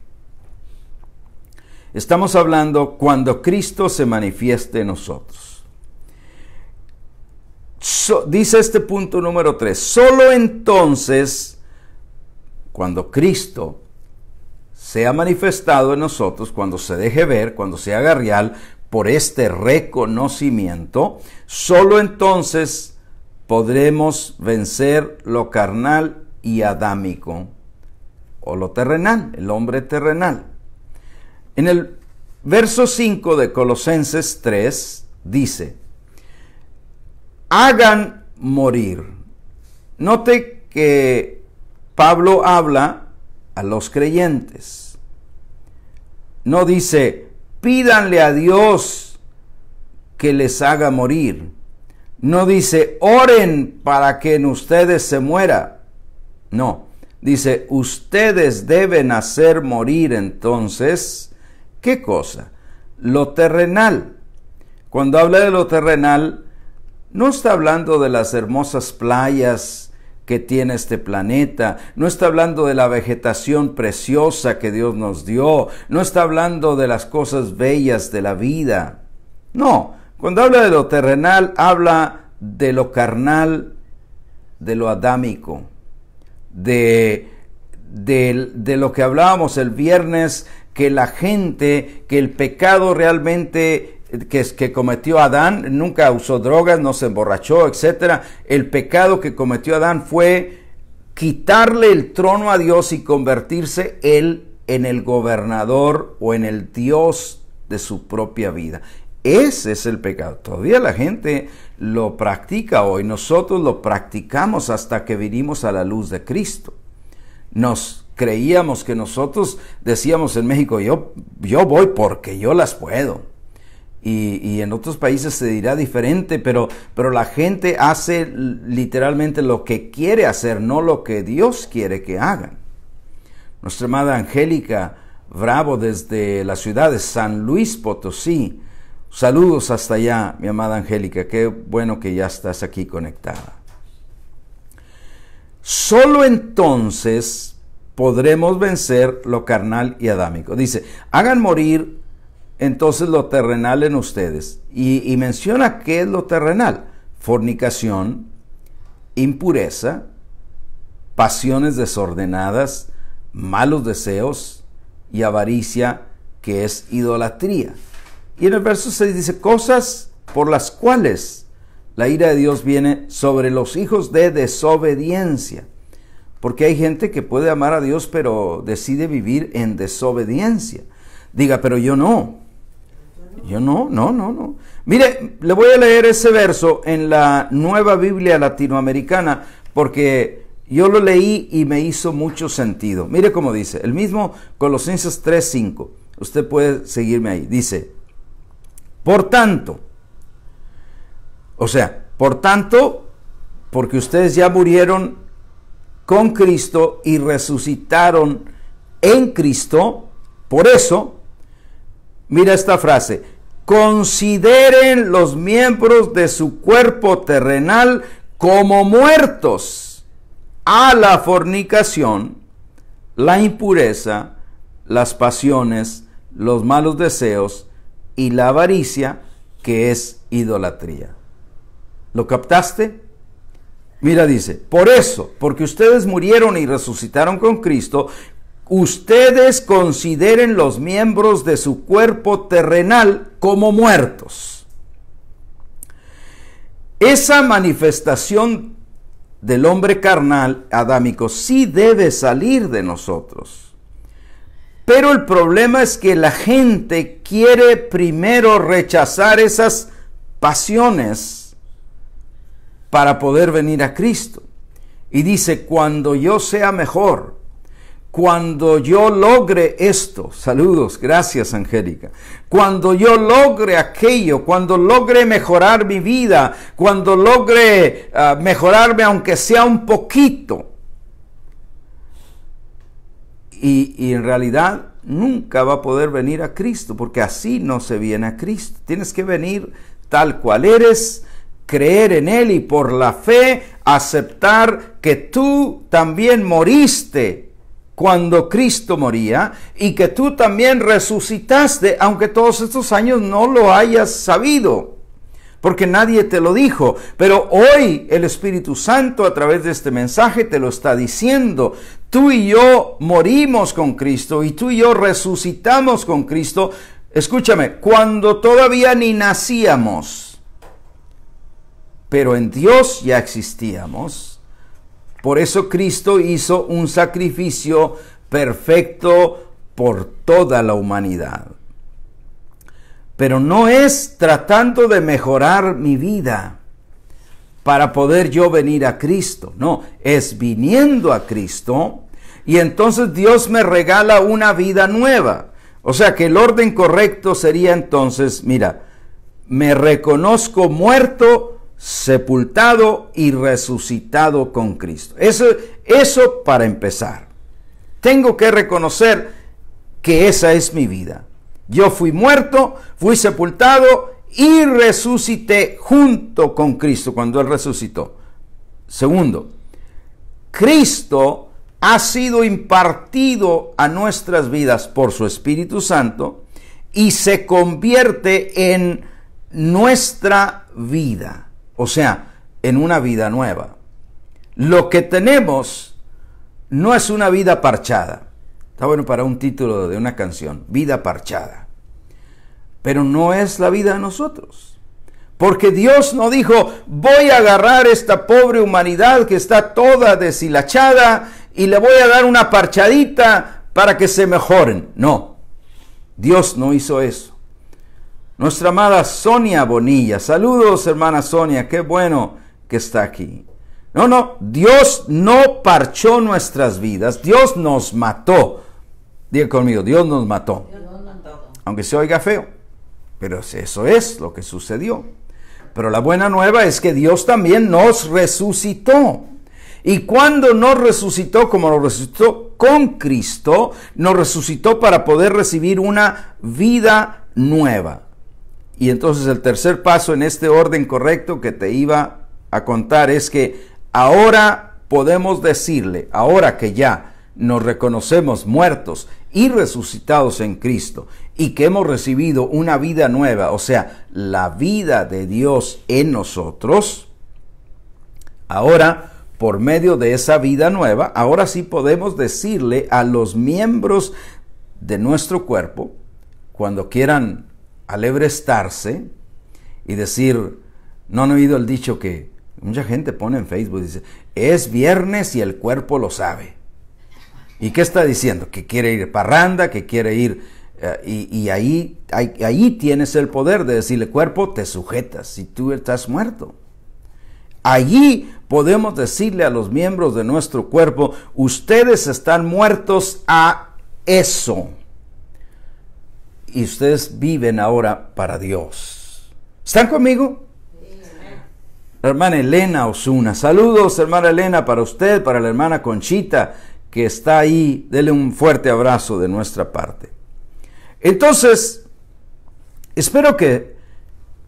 Estamos hablando cuando Cristo se manifieste en nosotros dice este punto número 3, solo entonces, cuando Cristo sea manifestado en nosotros, cuando se deje ver, cuando se haga real, por este reconocimiento, solo entonces podremos vencer lo carnal y adámico, o lo terrenal, el hombre terrenal. En el verso 5 de Colosenses 3 dice, hagan morir. Note que Pablo habla a los creyentes. No dice, pídanle a Dios que les haga morir. No dice, oren para que en ustedes se muera. No, dice, ustedes deben hacer morir entonces, ¿qué cosa? Lo terrenal. Cuando habla de lo terrenal, no está hablando de las hermosas playas que tiene este planeta, no está hablando de la vegetación preciosa que Dios nos dio, no está hablando de las cosas bellas de la vida. No, cuando habla de lo terrenal, habla de lo carnal, de lo adámico, de, de, lo que hablábamos el viernes, que la gente, que el pecado realmente que, cometió Adán, nunca usó drogas, no se emborrachó, etc. El pecado que cometió Adán fue quitarle el trono a Dios y convertirse él en el gobernador o en el Dios de su propia vida. Ese es el pecado. Todavía la gente lo practica hoy. Nosotros lo practicamos hasta que vinimos a la luz de Cristo. Nos creíamos que nosotros decíamos en México, yo, yo voy porque yo las puedo. Y, en otros países se dirá diferente, pero, pero la gente hace literalmente lo que quiere hacer, no lo que Dios quiere que hagan. Nuestra amada Angélica Bravo desde la ciudad de San Luis Potosí. Saludos hasta allá, mi amada Angélica. Qué bueno que ya estás aquí conectada. Solo entonces podremos vencer lo carnal y adámico. Dice, hagan morir entonces lo terrenal en ustedes. Y, menciona qué es lo terrenal. Fornicación, impureza, pasiones desordenadas, malos deseos y avaricia, que es idolatría. Y en el verso 6 dice, cosas por las cuales la ira de Dios viene sobre los hijos de desobediencia. Porque hay gente que puede amar a Dios pero decide vivir en desobediencia. Diga, pero yo no. Yo no, no, no, no. Mire, le voy a leer ese verso en la nueva Biblia latinoamericana porque yo lo leí y me hizo mucho sentido. Mire cómo dice, el mismo Colosenses 3:5. Usted puede seguirme ahí. Dice, por tanto, o sea, por tanto, porque ustedes ya murieron con Cristo y resucitaron en Cristo, por eso, Mira esta frase. Consideren los miembros de su cuerpo terrenal como muertos a la fornicación, la impureza, las pasiones, los malos deseos y la avaricia, que es idolatría. ¿Lo captaste? Mira, dice, por eso, porque ustedes murieron y resucitaron con Cristo, ustedes consideren los miembros de su cuerpo terrenal como muertos. Esa manifestación del hombre carnal adámico sí debe salir de nosotros. Pero el problema es que la gente quiere primero rechazar esas pasiones para poder venir a Cristo. Y dice, cuando yo sea mejor, cuando yo logre esto, saludos, gracias Angélica, cuando yo logre aquello, cuando logre mejorar mi vida, cuando logre ah, mejorarme aunque sea un poquito, y, en realidad nunca va a poder venir a Cristo, porque así no se viene a Cristo. Tienes que venir tal cual eres, creer en Él y por la fe aceptar que tú también moriste cuando Cristo moría y que tú también resucitaste, aunque todos estos años no lo hayas sabido, porque nadie te lo dijo. Pero hoy el Espíritu Santo a través de este mensaje te lo está diciendo. Tú y yo morimos con Cristo y tú y yo resucitamos con Cristo. Escúchame, cuando todavía ni nacíamos, pero en Dios ya existíamos por eso Cristo hizo un sacrificio perfecto por toda la humanidad. Pero no es tratando de mejorar mi vida para poder yo venir a Cristo, no, es viniendo a Cristo y entonces Dios me regala una vida nueva. O sea que el orden correcto sería entonces, mira, me reconozco muerto sepultado y resucitado con Cristo. Eso, para empezar. Tengo que reconocer que esa es mi vida. Yo fui muerto, fui sepultado y resucité junto con Cristo cuando Él resucitó. Segundo, Cristo ha sido impartido a nuestras vidas por su Espíritu Santo y se convierte en nuestra vida o sea, en una vida nueva. Lo que tenemos no es una vida parchada. Está bueno para un título de una canción, vida parchada. Pero no es la vida de nosotros. Porque Dios no dijo, voy a agarrar esta pobre humanidad que está toda deshilachada y le voy a dar una parchadita para que se mejoren. No, Dios no hizo eso. Nuestra amada Sonia Bonilla. Saludos, hermana Sonia. Qué bueno que está aquí. No, no, Dios no parchó nuestras vidas. Dios nos mató. Diga conmigo, Dios nos mató. mató. Aunque se oiga feo. Pero eso es lo que sucedió. Pero la buena nueva es que Dios también nos resucitó. Y cuando nos resucitó, como nos resucitó con Cristo, nos resucitó para poder recibir una vida nueva. Y entonces el tercer paso en este orden correcto que te iba a contar es que ahora podemos decirle, ahora que ya nos reconocemos muertos y resucitados en Cristo y que hemos recibido una vida nueva, o sea, la vida de Dios en nosotros, ahora por medio de esa vida nueva, ahora sí podemos decirle a los miembros de nuestro cuerpo, cuando quieran alebrestarse, y decir, no han oído el dicho que mucha gente pone en Facebook, dice, es viernes y el cuerpo lo sabe. ¿Y qué está diciendo? Que quiere ir parranda, que quiere ir... Eh, y, ahí, ahí, ahí tienes el poder de decirle, cuerpo, te sujetas si tú estás muerto. Allí podemos decirle a los miembros de nuestro cuerpo, ustedes están muertos a eso y ustedes viven ahora para Dios. ¿Están conmigo? hermana Elena Osuna. Saludos, hermana Elena, para usted, para la hermana Conchita, que está ahí. Dele un fuerte abrazo de nuestra parte. Entonces, espero que,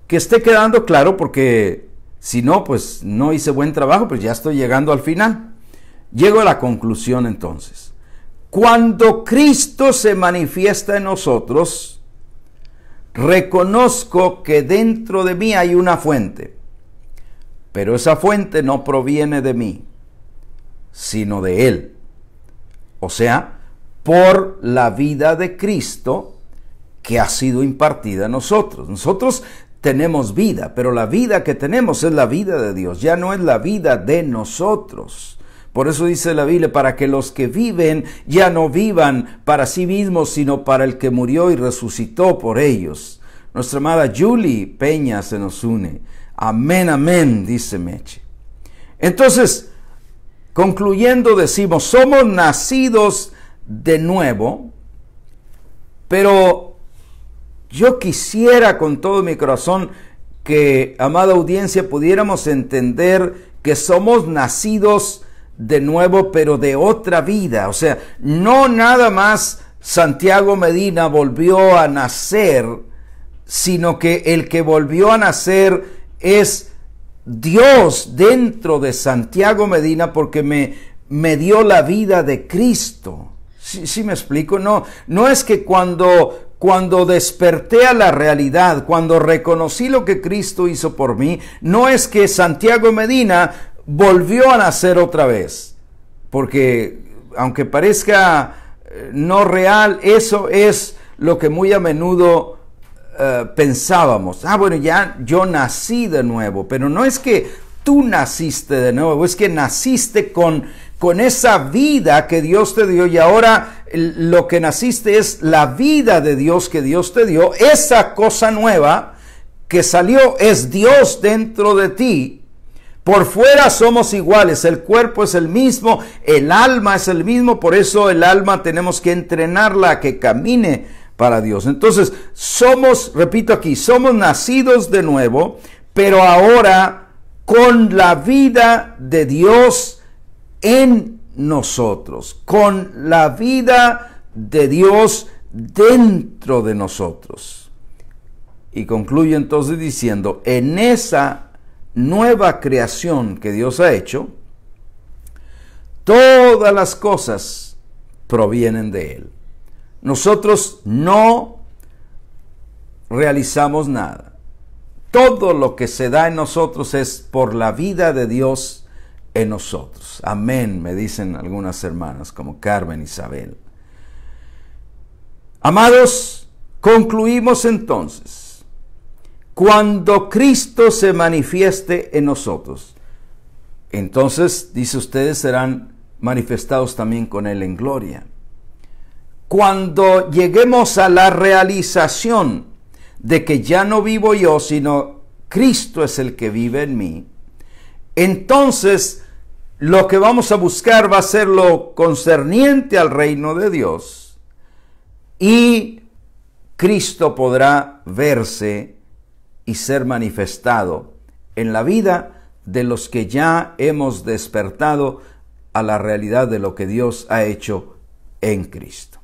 que esté quedando claro, porque si no, pues no hice buen trabajo, pues ya estoy llegando al final. Llego a la conclusión entonces. Cuando Cristo se manifiesta en nosotros, reconozco que dentro de mí hay una fuente, pero esa fuente no proviene de mí, sino de Él. O sea, por la vida de Cristo que ha sido impartida a nosotros. Nosotros tenemos vida, pero la vida que tenemos es la vida de Dios, ya no es la vida de nosotros. Por eso dice la Biblia, para que los que viven ya no vivan para sí mismos, sino para el que murió y resucitó por ellos. Nuestra amada Julie Peña se nos une. Amén, amén, dice Meche. Entonces, concluyendo, decimos, somos nacidos de nuevo, pero yo quisiera con todo mi corazón que, amada audiencia, pudiéramos entender que somos nacidos de nuevo, pero de otra vida. O sea, no nada más Santiago Medina volvió a nacer, sino que el que volvió a nacer es Dios dentro de Santiago Medina porque me, me dio la vida de Cristo. ¿Sí, me explico? No, no es que cuando, cuando desperté a la realidad, cuando reconocí lo que Cristo hizo por mí, no es que Santiago Medina volvió a nacer otra vez. Porque aunque parezca eh, no real, eso es lo que muy a menudo eh, pensábamos. Ah, bueno, ya yo nací de nuevo, pero no es que tú naciste de nuevo, es que naciste con, con esa vida que Dios te dio y ahora lo que naciste es la vida de Dios que Dios te dio, esa cosa nueva que salió es Dios dentro de ti por fuera somos iguales, el cuerpo es el mismo, el alma es el mismo, por eso el alma tenemos que entrenarla a que camine para Dios. Entonces, somos, repito aquí, somos nacidos de nuevo, pero ahora con la vida de Dios en nosotros, con la vida de Dios dentro de nosotros. Y concluye entonces diciendo, en esa nueva creación que Dios ha hecho, todas las cosas provienen de Él. Nosotros no realizamos nada. Todo lo que se da en nosotros es por la vida de Dios en nosotros. Amén, me dicen algunas hermanas como Carmen Isabel. Amados, concluimos entonces cuando Cristo se manifieste en nosotros. Entonces, dice ustedes, serán manifestados también con Él en gloria. Cuando lleguemos a la realización de que ya no vivo yo, sino Cristo es el que vive en mí, entonces lo que vamos a buscar va a ser lo concerniente al reino de Dios y Cristo podrá verse y ser manifestado en la vida de los que ya hemos despertado a la realidad de lo que Dios ha hecho en Cristo.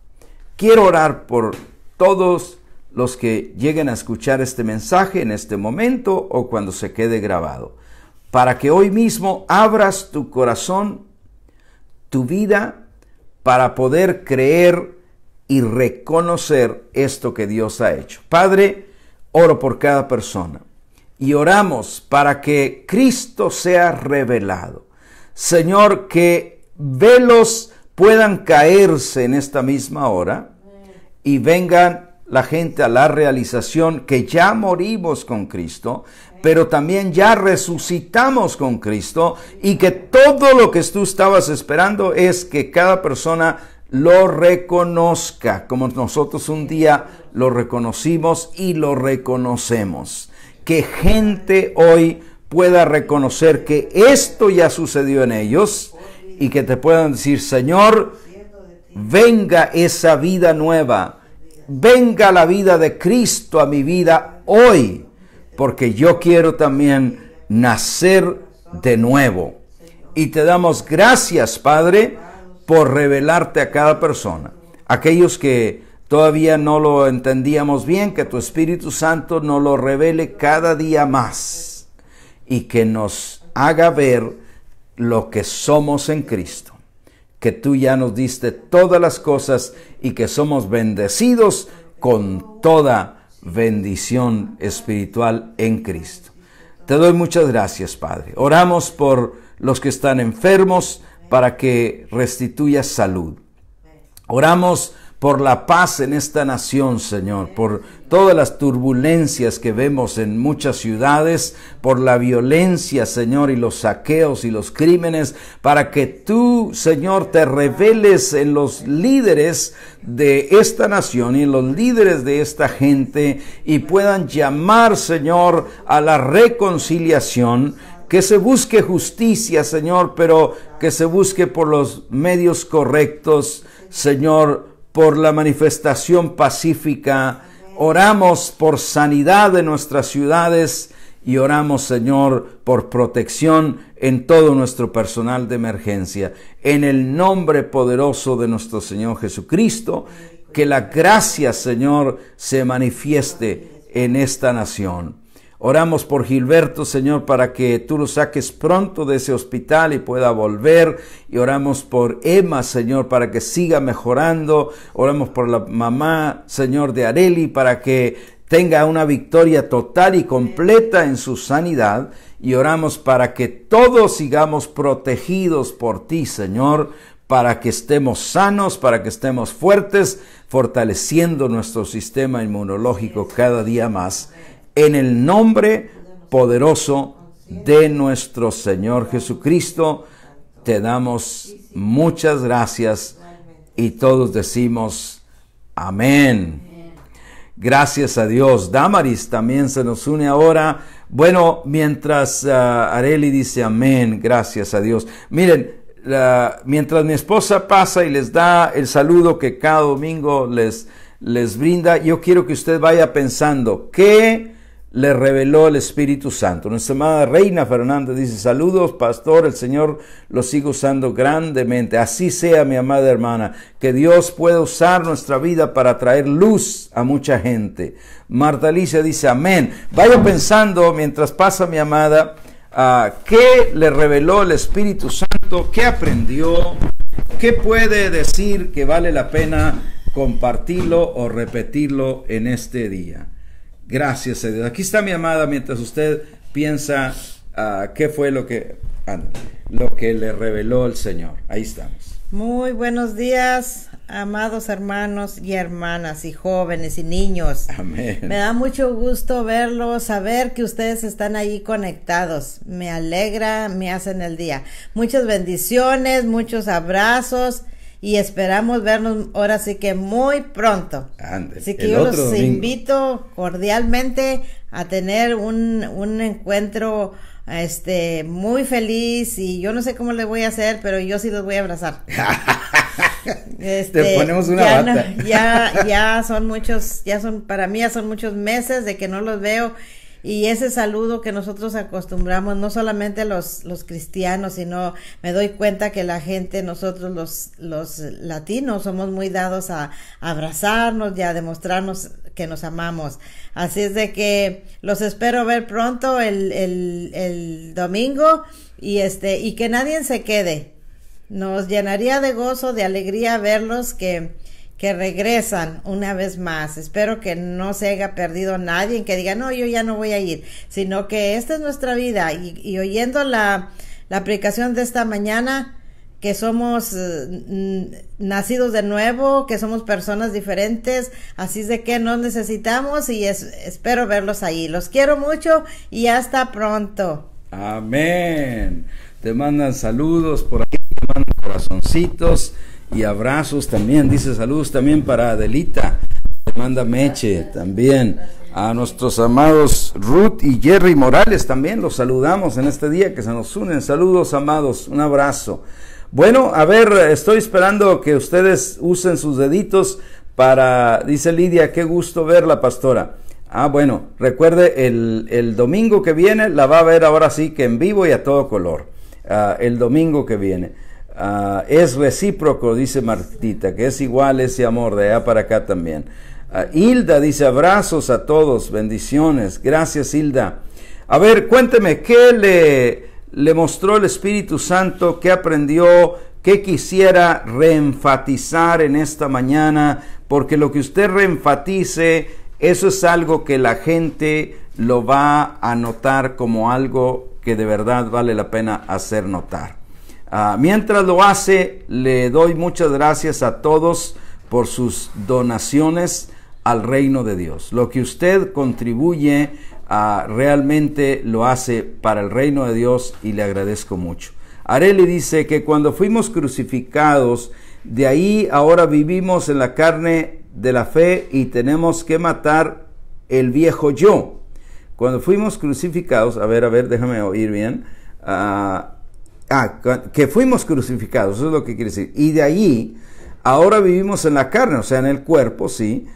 Quiero orar por todos los que lleguen a escuchar este mensaje en este momento o cuando se quede grabado, para que hoy mismo abras tu corazón, tu vida, para poder creer y reconocer esto que Dios ha hecho. Padre, Oro por cada persona y oramos para que Cristo sea revelado. Señor, que velos puedan caerse en esta misma hora y vengan la gente a la realización que ya morimos con Cristo, pero también ya resucitamos con Cristo y que todo lo que tú estabas esperando es que cada persona lo reconozca, como nosotros un día lo reconocimos y lo reconocemos. Que gente hoy pueda reconocer que esto ya sucedió en ellos y que te puedan decir, Señor, venga esa vida nueva, venga la vida de Cristo a mi vida hoy, porque yo quiero también nacer de nuevo. Y te damos gracias, Padre por revelarte a cada persona. Aquellos que todavía no lo entendíamos bien, que tu Espíritu Santo nos lo revele cada día más y que nos haga ver lo que somos en Cristo, que tú ya nos diste todas las cosas y que somos bendecidos con toda bendición espiritual en Cristo. Te doy muchas gracias, Padre. Oramos por los que están enfermos, para que restituya salud. Oramos por la paz en esta nación, Señor, por todas las turbulencias que vemos en muchas ciudades, por la violencia, Señor, y los saqueos y los crímenes, para que tú, Señor, te reveles en los líderes de esta nación y en los líderes de esta gente y puedan llamar, Señor, a la reconciliación que se busque justicia, Señor, pero que se busque por los medios correctos, Señor, por la manifestación pacífica. Oramos por sanidad de nuestras ciudades y oramos, Señor, por protección en todo nuestro personal de emergencia. En el nombre poderoso de nuestro Señor Jesucristo, que la gracia, Señor, se manifieste en esta nación. Oramos por Gilberto, Señor, para que tú lo saques pronto de ese hospital y pueda volver. Y oramos por Emma, Señor, para que siga mejorando. Oramos por la mamá, Señor, de Areli, para que tenga una victoria total y completa en su sanidad. Y oramos para que todos sigamos protegidos por ti, Señor, para que estemos sanos, para que estemos fuertes, fortaleciendo nuestro sistema inmunológico cada día más en el nombre poderoso de nuestro Señor Jesucristo. Te damos muchas gracias y todos decimos amén. Gracias a Dios. Damaris también se nos une ahora. Bueno, mientras ah, Areli dice amén, gracias a Dios. Miren, mientras mi esposa pasa y les da el saludo que cada domingo les, les brinda, yo quiero que usted vaya pensando, ¿qué le reveló el Espíritu Santo. Nuestra amada Reina Fernanda dice, saludos, pastor, el Señor lo sigue usando grandemente. Así sea, mi amada hermana, que Dios pueda usar nuestra vida para traer luz a mucha gente. Marta Alicia dice, amén. Vaya pensando mientras pasa mi amada, a ¿qué le reveló el Espíritu Santo? ¿Qué aprendió? ¿Qué puede decir que vale la pena compartirlo o repetirlo en este día? Gracias a Dios. Aquí está mi amada mientras usted piensa ah, qué fue lo que, lo que le reveló el Señor. Ahí estamos. Muy buenos días, amados hermanos y hermanas y jóvenes y niños. Amén. Me da mucho gusto verlos, saber que ustedes están ahí conectados. Me alegra, me hacen el día. Muchas bendiciones, muchos abrazos y esperamos vernos ahora sí que muy pronto. Así que yo los invito cordialmente a tener un, un encuentro este muy feliz y yo no sé cómo le voy a hacer, pero yo sí los voy a abrazar. [LAUGHS] Te este, ponemos una ya, bata. ya, son muchos, ya son, para mí ya son muchos meses de que no los veo y ese saludo que nosotros acostumbramos, no solamente los, los cristianos, sino me doy cuenta que la gente, nosotros los, los latinos, somos muy dados a, abrazarnos y a demostrarnos que nos amamos. Así es de que los espero ver pronto el, el, el domingo y este, y que nadie se quede. Nos llenaría de gozo, de alegría verlos que que regresan una vez más. Espero que no se haya perdido nadie que diga, no, yo ya no voy a ir, sino que esta es nuestra vida. Y, oyendo la, la de esta mañana, que somos eh, nacidos de nuevo, que somos personas diferentes, así es de que nos necesitamos y espero verlos ahí. Los quiero mucho y hasta pronto. Amén. Te mandan saludos por aquí, te mandan corazoncitos y abrazos también, dice saludos también para Adelita, manda Meche también, a nuestros amados Ruth y Jerry Morales también, los saludamos en este día que se nos unen, saludos amados, un abrazo. Bueno, a ver, estoy esperando que ustedes usen sus deditos para, dice Lidia, qué gusto ver la pastora. Ah, bueno, recuerde, el, domingo que viene la va a ver ahora sí que en vivo y a todo color. Ah, el domingo que viene. Ah, es recíproco, dice Martita, que es igual ese amor de allá para acá también. Ah, Hilda dice abrazos a todos, bendiciones. Gracias, Hilda. A ver, cuénteme, ¿qué le, le mostró el Espíritu Santo? ¿Qué aprendió? ¿Qué quisiera reenfatizar en esta mañana? Porque lo que usted reenfatice, eso es algo que la gente lo va a notar como algo que de verdad vale la pena hacer notar. Ah, mientras lo hace, le doy muchas gracias a todos por sus donaciones al reino de Dios. Lo que usted contribuye a ah, realmente lo hace para el reino de Dios y le agradezco mucho. Areli dice que cuando fuimos crucificados, de ahí ahora vivimos en la carne de la fe y tenemos que matar el viejo yo. Cuando fuimos crucificados, a ver, a ver, déjame oír bien. Ah, Ah, que fuimos crucificados, eso es lo que quiere decir. Y de allí, ahora vivimos en la carne, o sea, en el cuerpo, sí,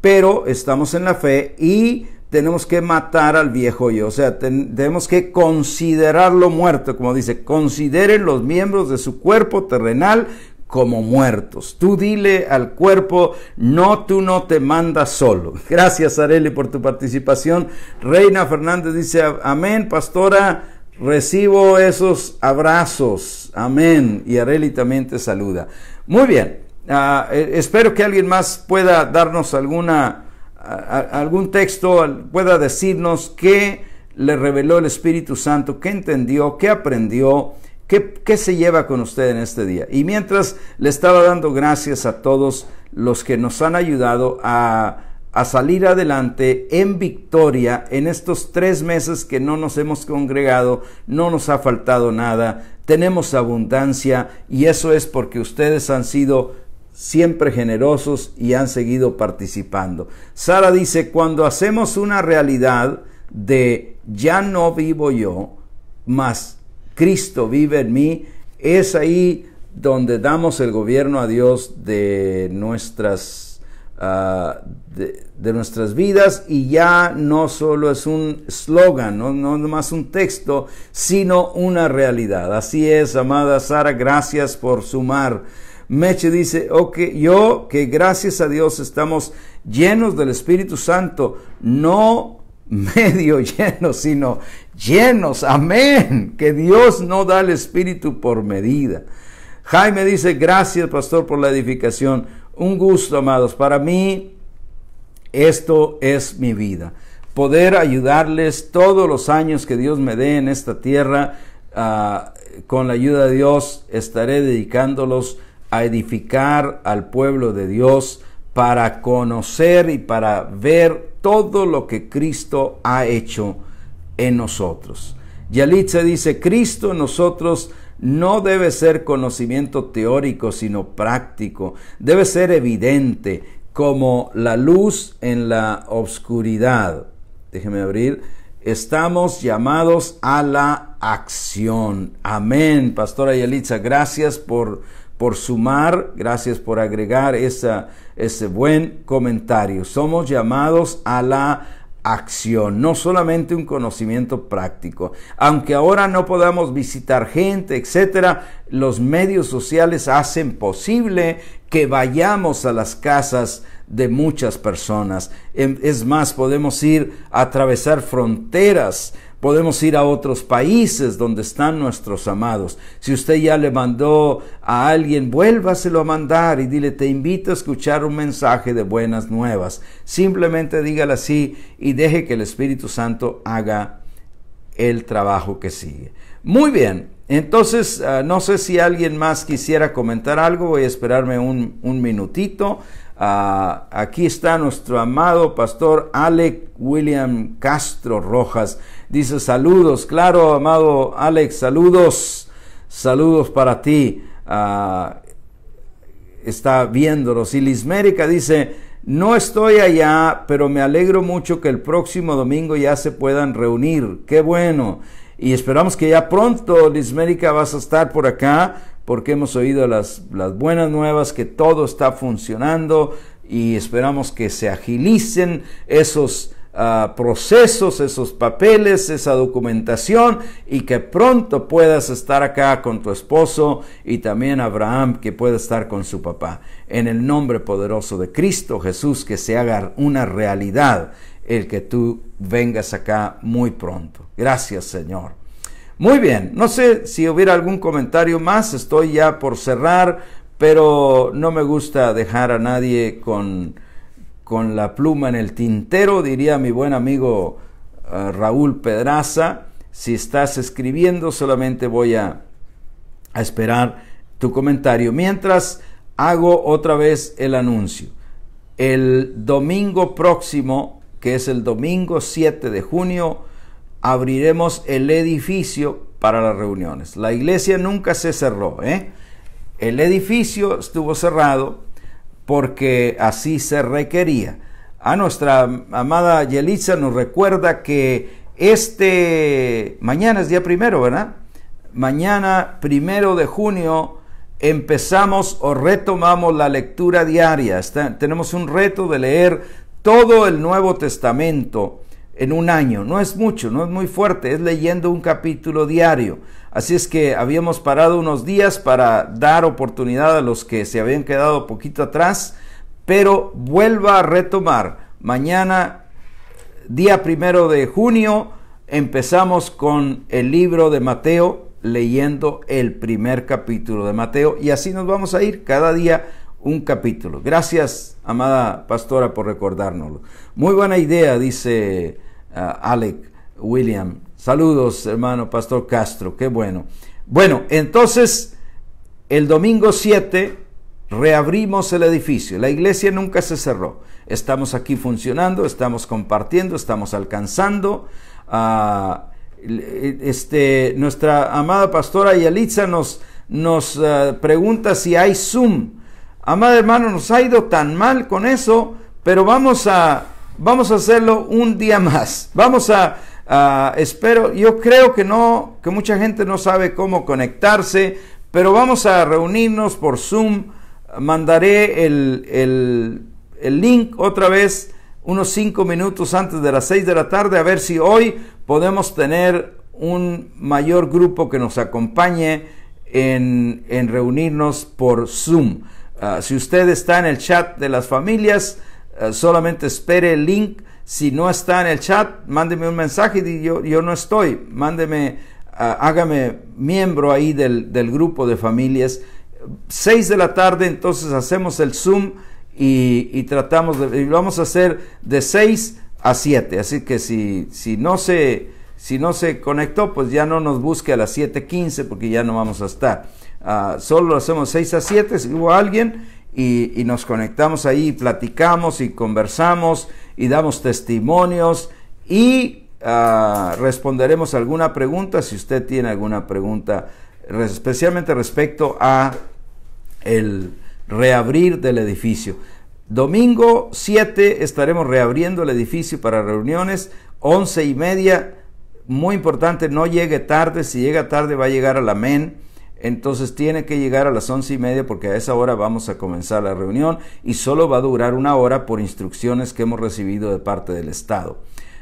pero estamos en la fe y tenemos que matar al viejo yo, o sea, tenemos que considerarlo muerto, como dice, consideren los miembros de su cuerpo terrenal como muertos. Tú dile al cuerpo, no, tú no te mandas solo. [LAUGHS] Gracias, Areli, por tu participación. Reina Fernández dice, amén, pastora. Recibo esos abrazos. Amén. Y Areli también te saluda. Muy bien. Ah, eh, espero que alguien más pueda darnos alguna, algún texto, pueda decirnos qué le reveló el Espíritu Santo, qué entendió, qué aprendió, qué se lleva con usted en este día. Y mientras le estaba dando gracias a todos los que nos han ayudado a a salir adelante en victoria en estos tres meses que no nos hemos congregado, no nos ha faltado nada, tenemos abundancia y eso es porque ustedes han sido siempre generosos y han seguido participando. Sara dice, cuando hacemos una realidad de ya no vivo yo, mas Cristo vive en mí, es ahí donde damos el gobierno a Dios de nuestras Ah, de, nuestras vidas y ya no solo es un slogan, no, no más un texto, sino una realidad. Así es, amada Sara, gracias por sumar. Meche dice, ok, yo que gracias a Dios estamos llenos del Espíritu Santo, no [LAUGHS] medio llenos, sino llenos, amén, que Dios no da el Espíritu por medida. Jaime dice, gracias pastor por la edificación. Un gusto, amados. Para mí, esto es mi vida. Poder ayudarles todos los años que Dios me dé en esta tierra, ah, con la ayuda de Dios, estaré dedicándolos a edificar al pueblo de Dios para conocer y para ver todo lo que Cristo ha hecho en nosotros. Yalitza dice, Cristo en nosotros no debe ser conocimiento teórico, sino práctico. Debe ser evidente, como la luz en la obscuridad. Déjeme abrir. Estamos llamados a la acción. Amén. Pastora Yelitza, gracias por, por sumar, gracias por agregar ese buen comentario. Somos llamados a la acción, no solamente un conocimiento práctico. Aunque ahora no podamos visitar gente, etcétera, los medios sociales hacen posible que vayamos a las casas de muchas personas. Em, es más, podemos ir a atravesar fronteras Podemos ir a otros países donde están nuestros amados. Si usted ya le mandó a alguien, vuélvaselo a mandar y dile, te invito a escuchar un mensaje de buenas nuevas. Simplemente dígale así y deje que el Espíritu Santo haga el trabajo que sigue. Muy bien, entonces ah, no sé si alguien más quisiera comentar algo, voy a esperarme un, minutito. Ah, aquí está nuestro amado pastor Alec William Castro Rojas Dice saludos, claro, amado Alex, saludos, saludos para ti. Ah, está viéndolos. Y Lismérica dice, no estoy allá, pero me alegro mucho que el próximo domingo ya se puedan reunir. Qué bueno. Y esperamos que ya pronto, Lismérica, vas a estar por acá, porque hemos oído las, las buenas nuevas, que todo está funcionando y esperamos que se agilicen esos procesos, esos papeles, esa documentación y que pronto puedas estar acá con tu esposo y también Abraham que pueda estar con su papá. En el nombre poderoso de Cristo Jesús, que se haga una realidad el que tú vengas acá muy pronto. Gracias Señor. Muy bien, no sé si hubiera algún comentario más, estoy ya por cerrar, pero no me gusta dejar a nadie con con la pluma en el tintero, diría mi buen amigo eh, Raúl Pedraza. Si estás escribiendo, solamente voy a, a esperar tu comentario. Mientras hago otra vez el anuncio. El domingo próximo, que es el domingo 7 de junio, abriremos el edificio para las reuniones. La iglesia nunca se cerró. ¿eh? El edificio estuvo cerrado porque así se requería. A nuestra amada Yelitza nos recuerda que este mañana es día primero, ¿verdad? Mañana primero de junio empezamos o retomamos la lectura diaria. tenemos un reto de leer todo el Nuevo Testamento en un año. No es mucho, no es muy fuerte, es leyendo un capítulo diario. Así es que habíamos parado unos días para dar oportunidad a los que se habían quedado poquito atrás, pero vuelva a retomar. Mañana, día primero de junio, empezamos con el libro de Mateo, leyendo el primer capítulo de Mateo, y así nos vamos a ir cada día un capítulo. Gracias, amada pastora, por recordárnoslo. Muy buena idea, dice ah, Alec William Saludos, hermano Pastor Castro, qué bueno. Bueno, entonces, el domingo 7 reabrimos el edificio. La iglesia nunca se cerró. Estamos aquí funcionando, estamos compartiendo, estamos alcanzando. este, nuestra amada pastora Yalitza nos, nos eh, pregunta si hay Zoom. Amada hermano, nos ha ido tan mal con eso, pero vamos a, vamos a hacerlo un día más. Vamos a, Ah, espero, yo creo que no, que mucha gente no sabe cómo conectarse, pero vamos a reunirnos por Zoom. Mandaré el, link otra vez unos cinco minutos antes de las seis de la tarde a ver si hoy podemos tener un mayor grupo que nos acompañe en, en reunirnos por Zoom. Ah, si usted está en el chat de las familias, ah, solamente espere el link si no está en el chat, mándeme un mensaje y yo, no estoy. Mándeme, ah, hágame miembro ahí del, grupo de familias. 6 de la tarde, entonces hacemos el Zoom y, tratamos de, y lo vamos a hacer de 6 a 7. Así que si, si, no se, si no se conectó, pues ya no nos busque a las 7.15 porque ya no vamos a estar. Ah, solo lo hacemos 6 a 7 si hubo alguien y, y nos conectamos ahí, platicamos y conversamos y damos testimonios y ah, responderemos alguna pregunta si usted tiene alguna pregunta, especialmente respecto a el reabrir del edificio. Domingo 7 estaremos reabriendo el edificio para reuniones, 11 y media, muy importante, no llegue tarde, si llega tarde va a llegar al amén entonces tiene que llegar a las once y media porque a esa hora vamos a comenzar la reunión y solo va a durar una hora por instrucciones que hemos recibido de parte del Estado.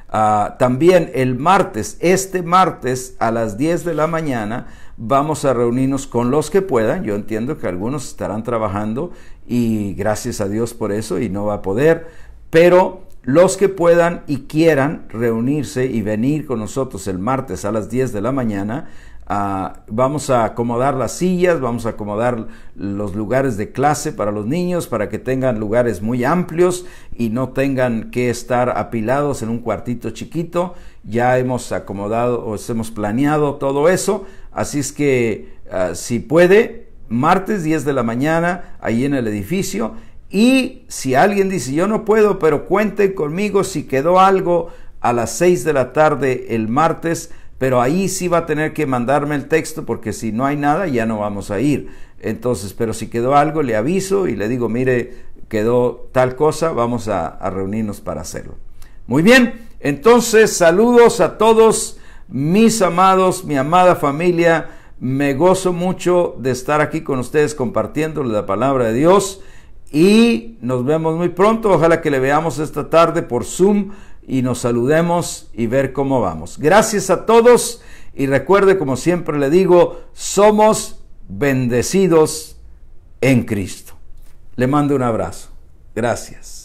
Ah, también el martes, este martes a las 10 de la mañana, vamos a reunirnos con los que puedan. Yo entiendo que algunos estarán trabajando y gracias a Dios por eso y no va a poder, pero los que puedan y quieran reunirse y venir con nosotros el martes a las 10 de la mañana, Ah, vamos a acomodar las sillas, vamos a acomodar los lugares de clase para los niños, para que tengan lugares muy amplios y no tengan que estar apilados en un cuartito chiquito. Ya hemos acomodado o hemos planeado todo eso. Así es que ah, si puede, martes 10 de la mañana, ahí en el edificio. Y si alguien dice, yo no puedo, pero cuenten conmigo si quedó algo a las 6 de la tarde el martes pero ahí sí va a tener que mandarme el texto porque si no hay nada ya no vamos a ir. Entonces, pero si quedó algo, le aviso y le digo, mire, quedó tal cosa, vamos a, reunirnos para hacerlo. Muy bien, entonces saludos a todos mis amados, mi amada familia. Me gozo mucho de estar aquí con ustedes compartiéndoles la palabra de Dios y nos vemos muy pronto. Ojalá que le veamos esta tarde por Zoom y nos saludemos y ver cómo vamos. Gracias a todos y recuerde, como siempre le digo, somos bendecidos en Cristo. Le mando un abrazo. Gracias.